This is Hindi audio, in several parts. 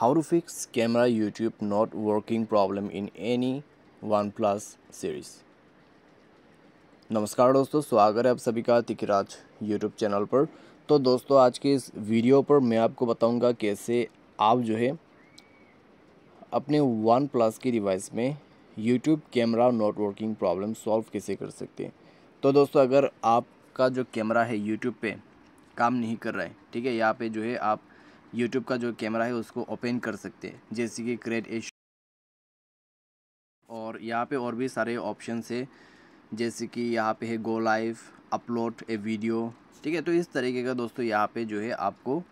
how to fix camera YouTube not working problem in any OnePlus series नमस्कार दोस्तों स्वागत है आप सभी का तिकराज YouTube चैनल पर तो दोस्तों आज के इस वीडियो पर मैं आपको बताऊंगा कैसे आप जो है अपने वन प्लस की डिवाइस में YouTube camera not working problem solve कैसे कर सकते हैं तो दोस्तों अगर आपका जो कैमरा है यूट्यूब पे काम नहीं कर रहा है ठीक है यहाँ पे जो है आप यूट्यूब का जो कैमरा है उसको ओपन कर सकते हैं जैसे कि क्रेड ए और यहाँ पे और भी सारे ऑप्शन है जैसे कि यहाँ पे है go live upload a video ठीक है तो इस तरीके का दोस्तों यहाँ पे जो है आपको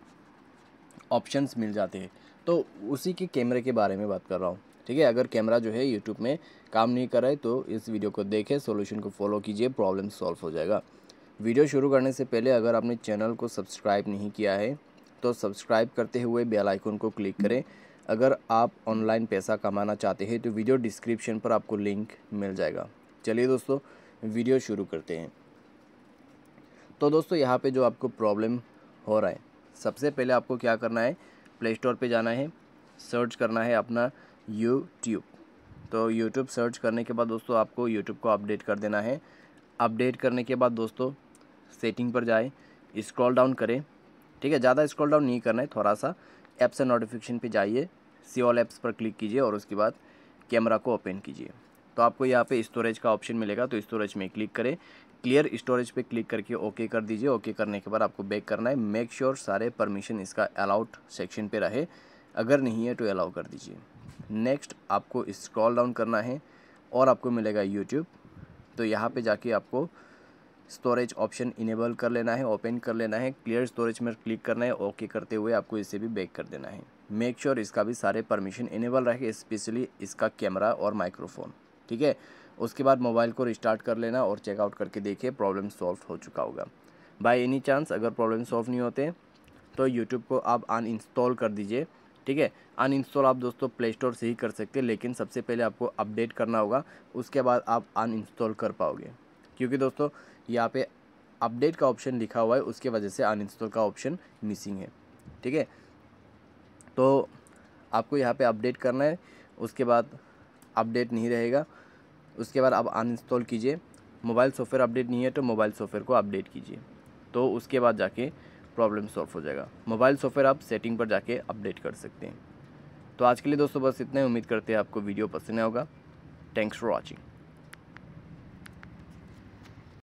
ऑप्शंस मिल जाते हैं तो उसी के कैमरे के बारे में बात कर रहा हूँ ठीक है अगर कैमरा जो है यूट्यूब में काम नहीं कर रहा है तो इस वीडियो को देखें सोल्यूशन को फॉलो कीजिए प्रॉब्लम सॉल्व हो जाएगा वीडियो शुरू करने से पहले अगर आपने चैनल को सब्सक्राइब नहीं किया है तो सब्सक्राइब करते हुए बेल आइकन को क्लिक करें अगर आप ऑनलाइन पैसा कमाना चाहते हैं तो वीडियो डिस्क्रिप्शन पर आपको लिंक मिल जाएगा चलिए दोस्तों वीडियो शुरू करते हैं तो दोस्तों यहाँ पे जो आपको प्रॉब्लम हो रहा है सबसे पहले आपको क्या करना है प्ले स्टोर पर जाना है सर्च करना है अपना यूट्यूब तो यूट्यूब सर्च करने के बाद दोस्तों आपको यूट्यूब को अपडेट कर देना है अपडेट करने के बाद दोस्तों सेटिंग पर जाए स्क्रॉल डाउन करें ठीक है ज़्यादा स्क्रॉल डाउन नहीं करना है थोड़ा सा ऐप्स से नोटिफिकेशन पे जाइए सी ऑल ऐप्स पर क्लिक कीजिए और उसके बाद कैमरा को ओपन कीजिए तो आपको यहाँ पे स्टोरेज का ऑप्शन मिलेगा तो स्टोरेज में क्लिक करें क्लियर स्टोरेज पे क्लिक करके ओके कर दीजिए ओके करने के बाद आपको बैक करना है मेक श्योर sure सारे परमिशन इसका अलाउड सेक्शन पर रहे अगर नहीं है तो अलाउ कर दीजिए नेक्स्ट आपको इस्क्रॉल डाउन करना है और आपको मिलेगा यूट्यूब तो यहाँ पर जाके आपको स्टोरेज ऑप्शन इनेबल कर लेना है ओपन कर लेना है क्लियर स्टोरेज में क्लिक करना है ओके करते हुए आपको इसे भी बैक कर देना है मेक श्योर sure इसका भी सारे परमिशन इनेबल रहे स्पेशली इसका कैमरा और माइक्रोफोन ठीक है उसके बाद मोबाइल को रिस्टार्ट कर लेना और चेकआउट करके देखिए प्रॉब्लम सॉल्व हो चुका होगा बाय एनी चांस अगर प्रॉब्लम सॉल्व नहीं होते तो यूट्यूब को आप अन इंस्टॉल कर दीजिए ठीक है अनइंस्टॉल आप दोस्तों प्ले स्टोर से ही कर सकते हैं लेकिन सबसे पहले आपको अपडेट करना होगा उसके बाद आप अन इंस्टॉल कर पाओगे क्योंकि दोस्तों यहाँ पे अपडेट का ऑप्शन लिखा हुआ है उसके वजह से अनइंस्टॉल का ऑप्शन मिसिंग है ठीक है तो आपको यहाँ पे अपडेट करना है उसके बाद अपडेट नहीं रहेगा उसके बाद आप अनइंस्टॉल कीजिए मोबाइल सॉफ्टवेयर अपडेट नहीं है तो मोबाइल सॉफ्टवेयर को अपडेट कीजिए तो उसके बाद जाके प्रॉब्लम सॉल्व हो जाएगा मोबाइल सॉफ्टवेयर आप सेटिंग पर जाके अपडेट कर सकते हैं तो आज के लिए दोस्तों बस इतना ही उम्मीद करते हैं आपको वीडियो पसंद आएगा थैंक्स फॉर वॉचिंग